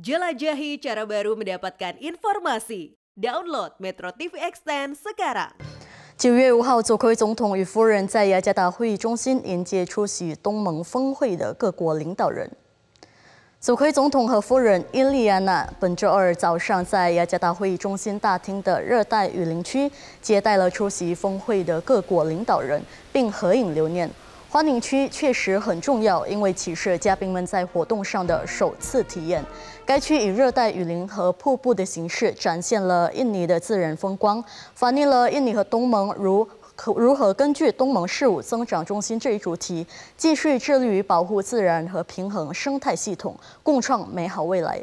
jelajahi cara baru mendapatkan informasi. Download Metro TV e x t e n sekarang。九月五号，苏奎总统与夫人在雅加达会议中心迎接出席东盟峰会的各国领导人。苏奎总统和夫人伊利安娜本周二早上在雅加达会议中心大厅的热带雨林区接待了出席峰会的各国领导人，并合影留念。花宁区确实很重要，因为其是嘉宾们在活动上的首次体验。该区以热带雨林和瀑布的形式展现了印尼的自然风光，反映了印尼和东盟如可如何根据东盟事务增长中心这一主题，继续致力于保护自然和平衡生态系统，共创美好未来。